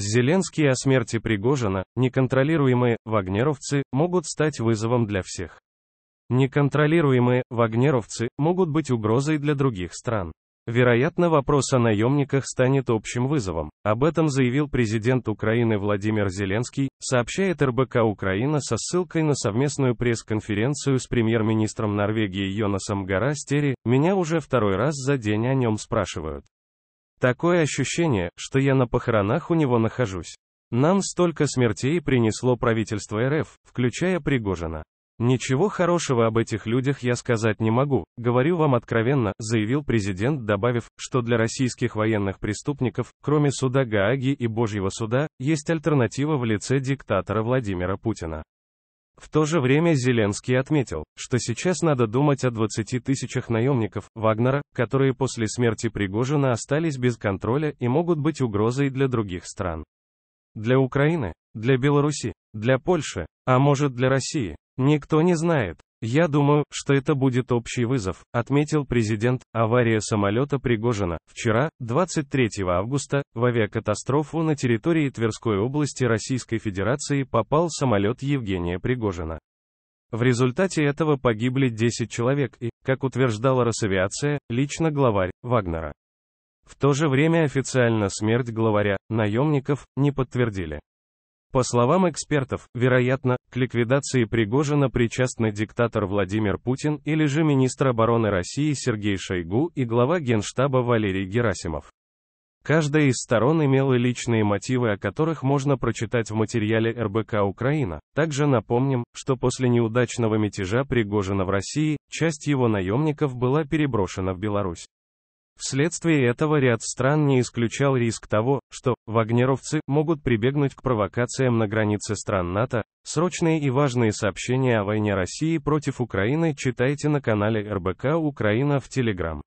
Зеленский о смерти Пригожина, неконтролируемые, вагнеровцы, могут стать вызовом для всех. Неконтролируемые, вагнеровцы, могут быть угрозой для других стран. Вероятно, вопрос о наемниках станет общим вызовом. Об этом заявил президент Украины Владимир Зеленский, сообщает РБК Украина со ссылкой на совместную пресс-конференцию с премьер-министром Норвегии Йонасом Гарастери. Меня уже второй раз за день о нем спрашивают. Такое ощущение, что я на похоронах у него нахожусь. Нам столько смертей принесло правительство РФ, включая Пригожина. Ничего хорошего об этих людях я сказать не могу, говорю вам откровенно, заявил президент, добавив, что для российских военных преступников, кроме суда Гааги и Божьего суда, есть альтернатива в лице диктатора Владимира Путина. В то же время Зеленский отметил, что сейчас надо думать о 20 тысячах наемников Вагнера, которые после смерти Пригожина остались без контроля и могут быть угрозой для других стран. Для Украины, для Беларуси, для Польши, а может для России. Никто не знает. Я думаю, что это будет общий вызов, отметил президент. Авария самолета Пригожина. Вчера, 23 августа, в авиакатастрофу на территории Тверской области Российской Федерации попал самолет Евгения Пригожина. В результате этого погибли 10 человек и, как утверждала Росавиация, лично главарь Вагнера. В то же время официально смерть главаря наемников не подтвердили. По словам экспертов, вероятно, к ликвидации Пригожина причастны диктатор Владимир Путин или же министр обороны России Сергей Шойгу и глава генштаба Валерий Герасимов. Каждая из сторон имела личные мотивы, о которых можно прочитать в материале РБК «Украина». Также напомним, что после неудачного мятежа Пригожина в России, часть его наемников была переброшена в Беларусь. Вследствие этого ряд стран не исключал риск того, что вагнеровцы могут прибегнуть к провокациям на границе стран НАТО. Срочные и важные сообщения о войне России против Украины читайте на канале РБК Украина в Телеграм.